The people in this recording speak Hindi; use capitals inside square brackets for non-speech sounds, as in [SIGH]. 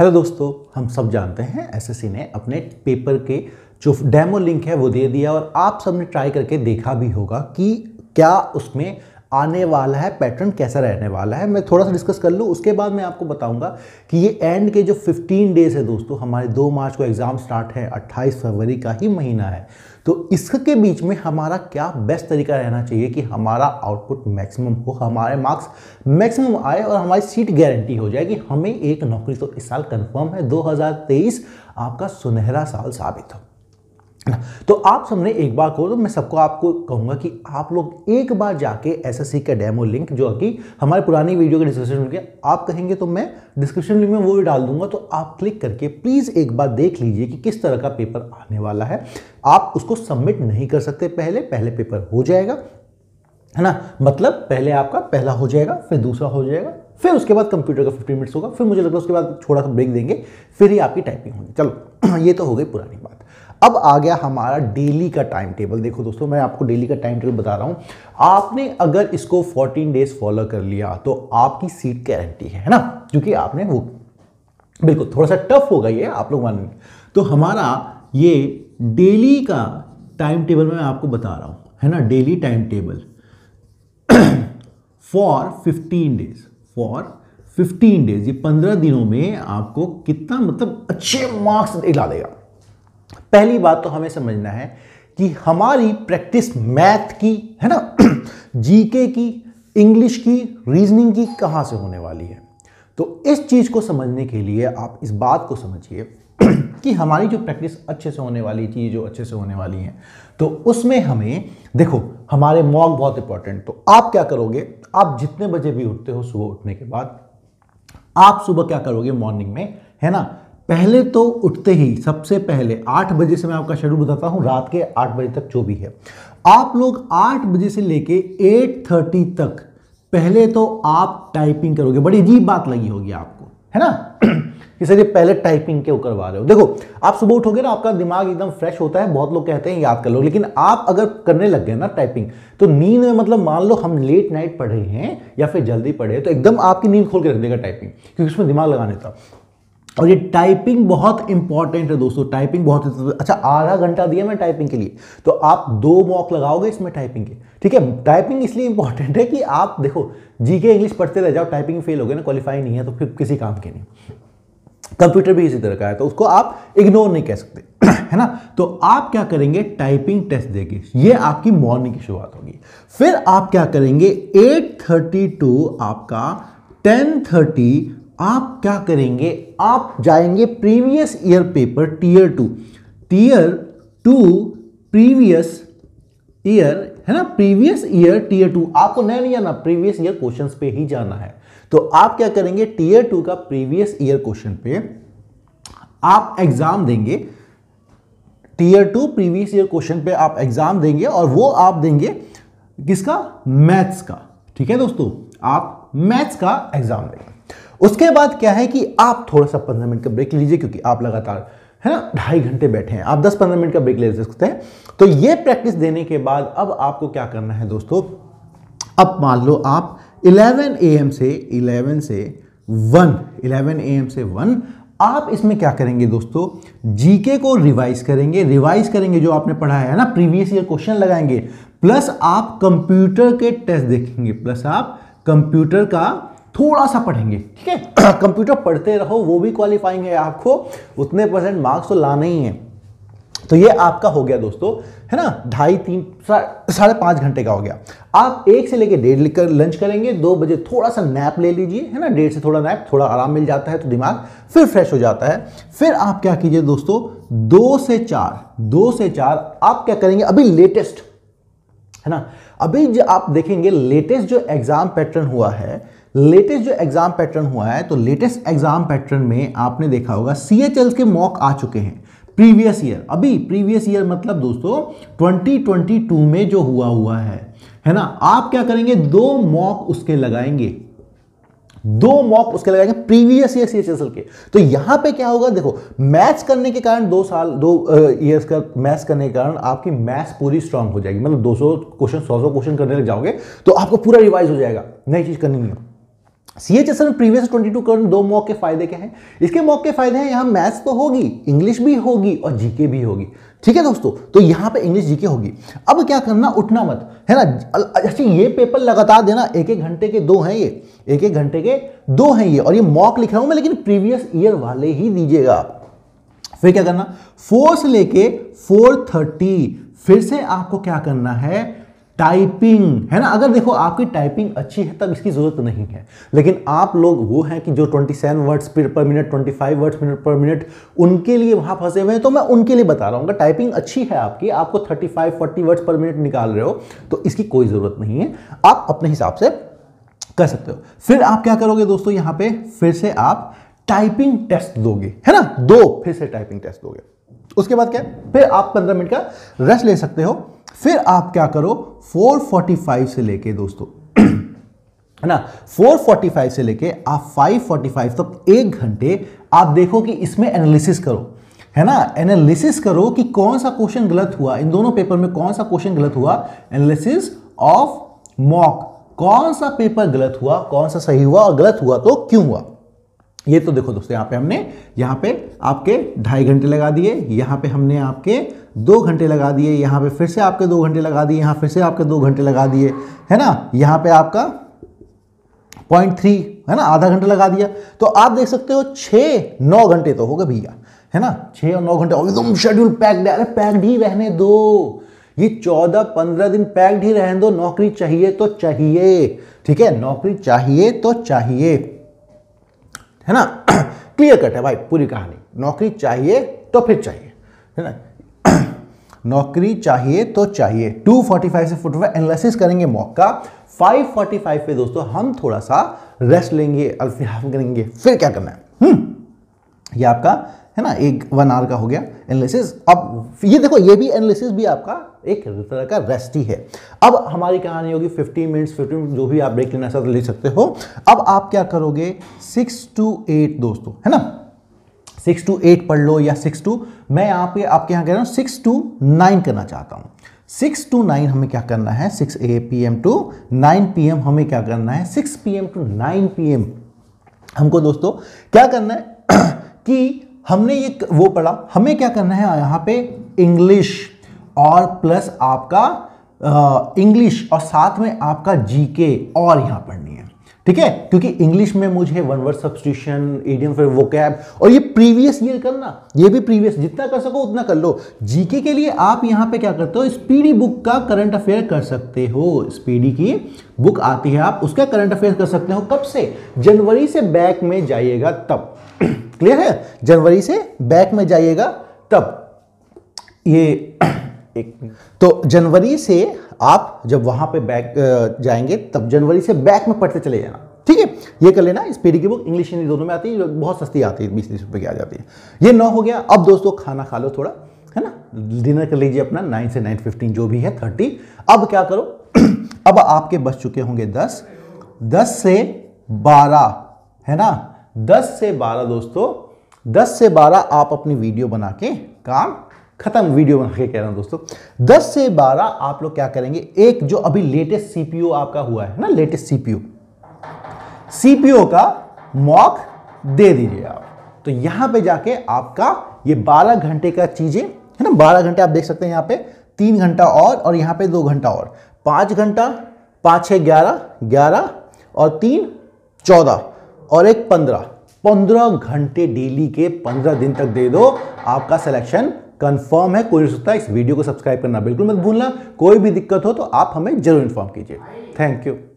हेलो दोस्तों हम सब जानते हैं एसएससी ने अपने पेपर के जो डेमो लिंक है वो दे दिया और आप सबने ट्राई करके देखा भी होगा कि क्या उसमें आने वाला है पैटर्न कैसा रहने वाला है मैं थोड़ा सा डिस्कस कर लूँ उसके बाद मैं आपको बताऊंगा कि ये एंड के जो 15 डेज है दोस्तों हमारे 2 मार्च को एग्ज़ाम स्टार्ट है 28 फरवरी का ही महीना है तो इसके बीच में हमारा क्या बेस्ट तरीका रहना चाहिए कि हमारा आउटपुट मैक्सिमम हो हमारे मार्क्स मैक्सिमम आए और हमारी सीट गारंटी हो जाए कि हमें एक नौकरी तो इस साल कन्फर्म है दो आपका सुनहरा साल साबित हो तो आप सबने एक बार को तो मैं सबको आपको कहूंगा कि आप लोग एक बार जाके एस का डेमो लिंक जो कि हमारे पुरानी वीडियो के डिस्क्रिप्शन में आप कहेंगे तो मैं डिस्क्रिप्शन लिंक में वो भी डाल दूंगा तो आप क्लिक करके प्लीज़ एक बार देख लीजिए कि किस तरह का पेपर आने वाला है आप उसको सबमिट नहीं कर सकते पहले पहले पेपर हो जाएगा है ना मतलब पहले आपका पहला हो जाएगा फिर दूसरा हो जाएगा फिर उसके बाद कंप्यूटर का 15 मिनट्स होगा फिर मुझे लगता है उसके बाद थोड़ा सा ब्रेक देंगे फिर ही आपकी टाइपिंग होगी चलो [CLEARS THROAT] ये तो हो गई पुरानी बात अब आ गया हमारा डेली का टाइम टेबल देखो दोस्तों मैं आपको डेली का टाइम टेबल बता रहा हूँ आपने अगर इसको 14 डेज फॉलो कर लिया तो आपकी सीट गारंटी है ना क्योंकि आपने वो बिल्कुल थोड़ा सा टफ होगा ये आप लोग मानेंगे तो हमारा ये डेली का टाइम टेबल मैं आपको बता रहा हूँ है ना daily time table for fifteen days for fifteen days ये पंद्रह दिनों में आपको कितना मतलब अच्छे मार्क्स दिला देगा पहली बात तो हमें समझना है कि हमारी प्रैक्टिस मैथ की है ना जीके [CLEARS THROAT] की इंग्लिश की रीजनिंग की कहाँ से होने वाली है तो इस चीज़ को समझने के लिए आप इस बात को समझिए [CLEARS THROAT] कि हमारी जो प्रैक्टिस अच्छे से होने वाली चीज़ जो अच्छे से होने वाली है तो उसमें हमें देखो हमारे मॉक बहुत इंपॉर्टेंट तो आप क्या करोगे आप जितने बजे भी उठते हो सुबह उठने के बाद आप सुबह क्या करोगे मॉर्निंग में है ना पहले तो उठते ही सबसे पहले आठ बजे से मैं आपका शेड्यूल बताता हूँ रात के आठ बजे तक जो भी है आप लोग आठ बजे से लेके एट थर्टी तक पहले तो आप टाइपिंग करोगे बड़ी अजीब बात लगी होगी आपको है ना इसलिए [CLEARS THROAT] पहले टाइपिंग के करवा रहे हो देखो आप सुबह उठोगे ना आपका दिमाग एकदम फ्रेश होता है बहुत लोग कहते हैं याद कर लो लेकिन आप अगर करने लग गए ना टाइपिंग तो नींद में मतलब मान लो हम लेट नाइट पढ़े हैं या फिर जल्दी पढ़े तो एकदम आपकी नींद खोल के रख देगा टाइपिंग क्योंकि उसमें दिमाग लगाने था और ये टाइपिंग बहुत इंपॉर्टेंट है दोस्तों टाइपिंग बहुत अच्छा आधा घंटा दिया मैं टाइपिंग के लिए तो आप दो मॉक लगाओगे इसमें टाइपिंग के ठीक है टाइपिंग इसलिए इंपॉर्टेंट है कि आप देखो जीके इंग्लिश पढ़ते रह जाओ टाइपिंग फेल हो गए ना क्वालिफाई नहीं है तो फिर किसी काम के नहीं कंप्यूटर भी इसी तरह का है तो उसको आप इग्नोर नहीं कह सकते [CLEARS THROAT] है ना तो आप क्या करेंगे टाइपिंग टेस्ट देंगे ये आपकी मॉर्निंग की शुरुआत होगी फिर आप क्या करेंगे 8:30 टू आपका 10:30 आप क्या करेंगे आप जाएंगे previous year paper tier two tier two previous year है ना प्रीवियस ईयर टीयर टू आपको नया नहीं जाना प्रीवियस ईयर क्वेश्चंस पे ही जाना है तो आप क्या करेंगे टीयर टू का प्रीवियस ईयर क्वेश्चन पे आप एग्जाम देंगे tier two previous year question पे आप एग्जाम देंगे और वो आप देंगे किसका मैथ्स का ठीक है दोस्तों आप मैथ्स का एग्जाम देंगे उसके बाद क्या है कि आप थोड़ा सा पंद्रह मिनट का ब्रेक लीजिए क्योंकि आप लगातार है ना ढाई घंटे बैठे हैं आप दस पंद्रह मिनट का ब्रेक ले सकते हैं तो ये प्रैक्टिस देने के बाद अब आपको क्या करना है दोस्तों अब मान लो आप 11 एम से इलेवन से 1 11 एम से वन आप इसमें क्या करेंगे दोस्तों जीके को रिवाइज करेंगे रिवाइज करेंगे जो आपने पढ़ा है ना प्रीवियस ईयर क्वेश्चन लगाएंगे प्लस आप कंप्यूटर के टेस्ट देखेंगे प्लस आप कंप्यूटर का थोड़ा सा पढ़ेंगे ठीक है [CLEARS THROAT] कंप्यूटर पढ़ते रहो वो भी क्वालिफाइंग है आपको उतने परसेंट मार्क्स तो लाना ही है तो ये आपका हो गया दोस्तों है ना ढाई तीन साढ़े पाँच घंटे का हो गया आप एक से लेकर डेढ़ लेकर लंच करेंगे दो बजे थोड़ा सा नैप ले लीजिए है ना डेढ़ से थोड़ा नैप थोड़ा आराम मिल जाता है तो दिमाग फिर फ्रेश हो जाता है फिर आप क्या कीजिए दोस्तों दो से चार दो से चार आप क्या करेंगे अभी लेटेस्ट है ना अभी जो आप देखेंगे लेटेस्ट जो एग्ज़ाम पैटर्न हुआ है लेटेस्ट जो एग्जाम पैटर्न हुआ है तो लेटेस्ट एग्जाम पैटर्न में आपने देखा होगा सी के मॉक आ चुके हैं प्रीवियस ईयर अभी प्रीवियस ईयर मतलब दोस्तों 2022 में जो हुआ हुआ है है ना आप क्या करेंगे दो मॉक उसके लगाएंगे दो मॉक उसके लगाएंगे प्रीवियस ईयर सीएचएसएल के तो यहां पे क्या होगा देखो मैथ्स करने के कारण दो साल दो ईयर्स का मैथ्स करने के कारण आपकी मैथ पूरी स्ट्रांग हो जाएगी मतलब 200 क्वेश्चन 100 सौ क्वेश्चन करने लग जाओगे तो आपको पूरा रिवाइज हो जाएगा नई चीज करनी नहीं है C H S L previous twenty two current दो मॉक के फायदे क्या हैं इसके मॉक के फायदे हैं यहाँ मैथ्स तो होगी इंग्लिश भी होगी और जीके भी होगी ठीक है दोस्तों तो यहाँ पे इंग्लिश जीके होगी अब क्या करना उठना मत है ना अच्छा ये पेपर लगातार देना एक एक घंटे के दो हैं ये एक एक घंटे के दो हैं ये और ये मॉक लिख रहा हूँ मैं लेकिन प्रीवियस ईयर वाले ही दीजिएगा आप फिर क्या करना फोर्स लेके फोर फिर से आपको क्या करना है टाइपिंग है ना अगर देखो आपकी टाइपिंग अच्छी है तब इसकी ज़रूरत नहीं है लेकिन आप लोग वो हैं कि जो 27 वर्ड्स पर मिनट 25 वर्ड्स मिनट पर मिनट उनके लिए वहां फंसे हुए हैं तो मैं उनके लिए बता रहा हूँ टाइपिंग अच्छी है आपकी आपको 35 40 वर्ड्स पर मिनट निकाल रहे हो तो इसकी कोई ज़रूरत नहीं है आप अपने हिसाब से कर सकते हो फिर आप क्या करोगे दोस्तों यहाँ पे फिर से आप टाइपिंग टेस्ट दोगे है ना दो फिर से टाइपिंग टेस्ट दोगे उसके बाद क्या फिर आप पंद्रह मिनट का रेस्ट ले सकते हो फिर आप क्या करो 445 से लेके दोस्तों है ना 445 से लेके आप 545 तक तो एक घंटे आप देखो कि इसमें एनालिसिस करो है ना एनालिसिस करो कि कौन सा क्वेश्चन गलत हुआ इन दोनों पेपर में कौन सा क्वेश्चन गलत हुआ एनालिसिस ऑफ मॉक कौन सा पेपर गलत हुआ कौन सा सही हुआ और गलत हुआ तो क्यों हुआ ये तो देखो दोस्तों यहाँ पे हमने यहाँ पे आपके ढाई घंटे लगा दिए यहाँ पे हमने आपके दो घंटे लगा दिए यहाँ पे फिर से आपके दो घंटे लगा दिए यहाँ फिर से आपके दो घंटे लगा दिए है ना यहाँ पे आपका पॉइंट थ्री है ना आधा घंटा लगा दिया तो आप देख सकते हो छः नौ घंटे तो हो गए भैया है ना छः और नौ घंटे एकदम शेड्यूल पैक्ड है अरे पैक्ड ही रहने दो ये चौदह पंद्रह दिन पैक्ड ही रहने दो नौकरी चाहिए तो चाहिए ठीक है नौकरी चाहिए तो चाहिए है ना क्लियर [CLEARS THROAT] कट है भाई पूरी कहानी नौकरी चाहिए तो फिर चाहिए है ना [CLEARS THROAT] नौकरी चाहिए तो चाहिए 245 से 45 एनालिसिस करेंगे मॉक का 545 पे दोस्तों हम थोड़ा सा रेस्ट लेंगे अल्फियाम करेंगे फिर क्या करना है हम्म ये आपका है ना एक वन आवर का हो गया एनालिसिस अब ये देखो ये भी एनालिसिस भी आपका एक तरह का रेस्ट ही है अब हमारी कहानी होगी 15 मिनट्स 15 मिनट जो भी आप ब्रेक लेना ले सकते हो अब आप क्या करोगे सिक्स टू एट दोस्तों है ना सिक्स टू एट पढ़ लो या सिक्स टू मैं आप ये आपके यहाँ कह रहा हूँ सिक्स टू नाइन करना चाहता हूँ सिक्स टू नाइन हमें क्या करना है six A P M to nine P M हमें क्या करना है six P M to nine P M हमको दोस्तों क्या करना है [CLEARS THROAT] कि हमने ये वो पढ़ा हमें क्या करना है यहाँ पे इंग्लिश और प्लस आपका इंग्लिश और साथ में आपका जीके और यहाँ पढ़नी है ठीक है क्योंकि इंग्लिश में मुझे वन वर्ड सब्सटीट्यूशन एडियम फिर वो और ये प्रीवियस ईयर करना ये भी प्रीवियस जितना कर सको उतना कर लो जीके के लिए आप यहाँ पे क्या करते हो स्पीडी बुक का करंट अफेयर कर सकते हो स्पीडी की बुक आती है आप उसका करंट अफेयर कर सकते हो कब से जनवरी से बैक में जाइएगा तब क्लियर है जनवरी से बैक में जाइएगा तब ये [CLEARS THROAT] एक तो जनवरी से आप जब वहां पे बैक जाएंगे तब जनवरी से बैक में पढ़ते चले जाना ठीक है ये कर लेना इस पीढ़ी की बुक इंग्लिश हिंदी दोनों में आती है बहुत सस्ती आती है बीस तीस रुपए की आ जाती है ये नौ हो गया अब दोस्तों खाना खा लो थोड़ा है ना डिनर कर लीजिए अपना नाइन से नाइन फिफ्टीन जो भी है थर्टी अब क्या करो [CLEARS THROAT] अब आपके बच चुके होंगे दस दस से बारह है ना 10 से 12 दोस्तों 10 से 12 आप अपनी वीडियो बना के काम खत्म वीडियो बना के कह रहा हूं दोस्तों 10 से 12 आप लोग क्या करेंगे एक जो अभी लेटेस्ट सीपीओ आपका हुआ है ना लेटेस्ट सीपीओ सीपीओ का मॉक दे दीजिए आप तो यहां पे जाके आपका ये 12 घंटे का चीजें है ना बारह घंटे आप देख सकते हैं यहां पे तीन घंटा और और यहां पे दो घंटा और पांच घंटा पांच छह ग्यारह ग्यारह और तीन चौदह और एक पंद्रह पंद्रह घंटे डेली के पंद्रह दिन तक दे दो आपका सिलेक्शन कंफर्म है कोई सकता है इस वीडियो को सब्सक्राइब करना बिल्कुल मत भूलना कोई भी दिक्कत हो तो आप हमें जरूर इन्फॉर्म कीजिए थैंक यू